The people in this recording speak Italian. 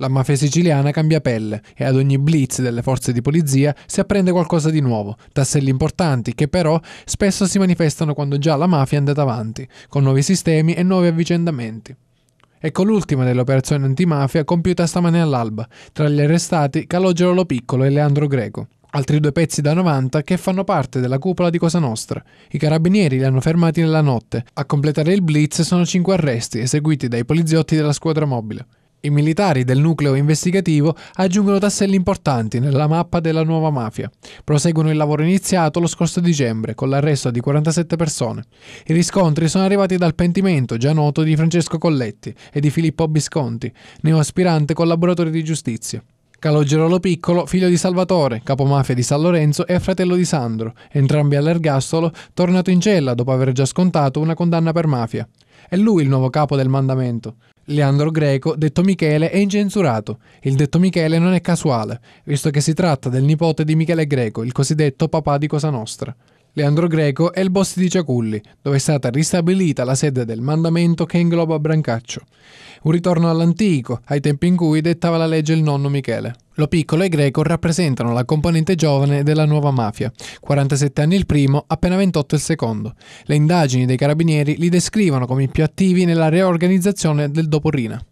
La mafia siciliana cambia pelle e ad ogni blitz delle forze di polizia si apprende qualcosa di nuovo, tasselli importanti che però spesso si manifestano quando già la mafia è andata avanti, con nuovi sistemi e nuovi avvicendamenti. Ecco l'ultima delle operazioni antimafia compiuta stamane all'alba, tra gli arrestati Calogero Lo Piccolo e Leandro Greco. Altri due pezzi da 90 che fanno parte della cupola di Cosa Nostra. I carabinieri li hanno fermati nella notte. A completare il blitz sono cinque arresti, eseguiti dai poliziotti della squadra mobile. I militari del nucleo investigativo aggiungono tasselli importanti nella mappa della nuova mafia. Proseguono il lavoro iniziato lo scorso dicembre con l'arresto di 47 persone. I riscontri sono arrivati dal pentimento già noto di Francesco Colletti e di Filippo Bisconti, neoaspirante collaboratore di giustizia. Calogero Piccolo, figlio di Salvatore, capomafia di San Lorenzo e fratello di Sandro, entrambi all'ergastolo, tornato in cella dopo aver già scontato una condanna per mafia. È lui il nuovo capo del mandamento. Leandro Greco, detto Michele, è incensurato. Il detto Michele non è casuale, visto che si tratta del nipote di Michele Greco, il cosiddetto papà di Cosa Nostra. Leandro Greco è il boss di Ciaculli, dove è stata ristabilita la sede del mandamento che ingloba Brancaccio. Un ritorno all'antico, ai tempi in cui dettava la legge il nonno Michele. Lo Piccolo e Greco rappresentano la componente giovane della nuova mafia, 47 anni il primo, appena 28 il secondo. Le indagini dei carabinieri li descrivono come i più attivi nella riorganizzazione del Doporina.